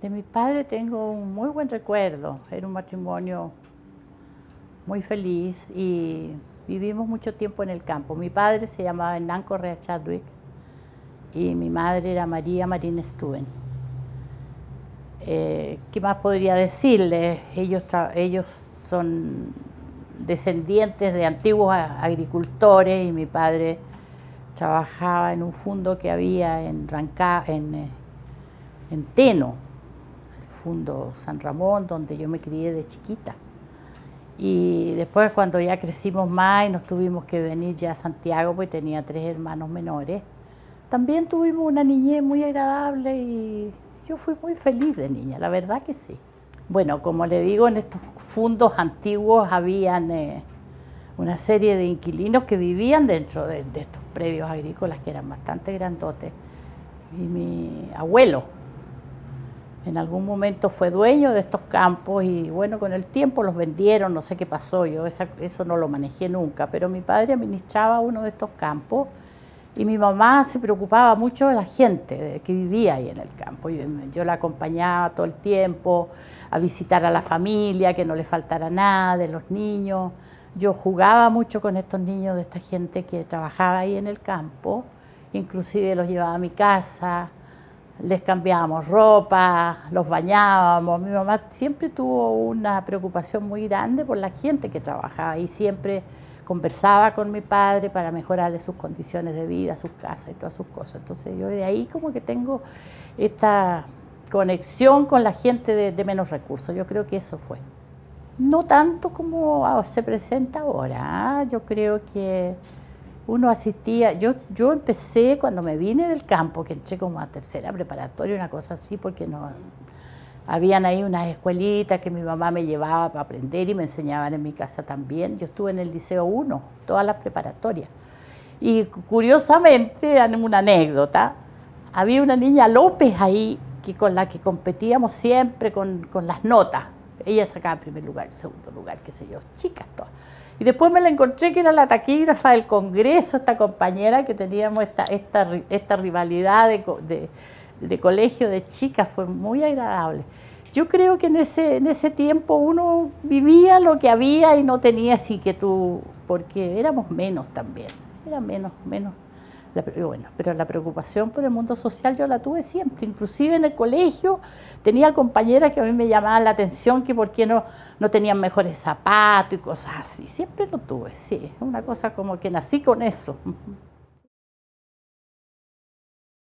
De mi padre tengo un muy buen recuerdo. Era un matrimonio muy feliz y vivimos mucho tiempo en el campo. Mi padre se llamaba Hernán Correa Chadwick y mi madre era María Marina Stuben. Eh, ¿Qué más podría decirles? Ellos, son descendientes de antiguos agricultores y mi padre trabajaba en un fondo que había en Rancá, eh, en Teno Fundo San Ramón, donde yo me crié de chiquita. Y después cuando ya crecimos más y nos tuvimos que venir ya a Santiago, porque tenía tres hermanos menores, también tuvimos una niñez muy agradable y yo fui muy feliz de niña, la verdad que sí. Bueno, como le digo, en estos fundos antiguos habían eh, una serie de inquilinos que vivían dentro de, de estos predios agrícolas que eran bastante grandotes. Y mi abuelo, en algún momento fue dueño de estos campos y bueno, con el tiempo los vendieron, no sé qué pasó, yo eso no lo manejé nunca, pero mi padre administraba uno de estos campos y mi mamá se preocupaba mucho de la gente que vivía ahí en el campo. Yo, yo la acompañaba todo el tiempo a visitar a la familia, que no le faltara nada, de los niños. Yo jugaba mucho con estos niños de esta gente que trabajaba ahí en el campo, inclusive los llevaba a mi casa les cambiábamos ropa, los bañábamos. Mi mamá siempre tuvo una preocupación muy grande por la gente que trabajaba y siempre conversaba con mi padre para mejorarle sus condiciones de vida, sus casas y todas sus cosas. Entonces yo de ahí como que tengo esta conexión con la gente de, de menos recursos. Yo creo que eso fue. No tanto como ah, se presenta ahora. ¿ah? Yo creo que uno asistía, yo, yo empecé cuando me vine del campo, que entré como a tercera preparatoria, una cosa así, porque no habían ahí unas escuelitas que mi mamá me llevaba para aprender y me enseñaban en mi casa también. Yo estuve en el Liceo 1, todas las preparatorias. Y curiosamente, una anécdota, había una niña López ahí que con la que competíamos siempre con, con las notas. Ella sacaba en primer lugar, segundo lugar, qué sé yo, chicas todas. Y después me la encontré que era la taquígrafa del Congreso, esta compañera que teníamos esta, esta, esta rivalidad de, de, de, colegio de chicas, fue muy agradable. Yo creo que en ese, en ese tiempo uno vivía lo que había y no tenía así que tú, porque éramos menos también, era menos, menos bueno, pero la preocupación por el mundo social yo la tuve siempre, inclusive en el colegio tenía compañeras que a mí me llamaban la atención que por qué no, no tenían mejores zapatos y cosas así, siempre lo tuve, sí, una cosa como que nací con eso.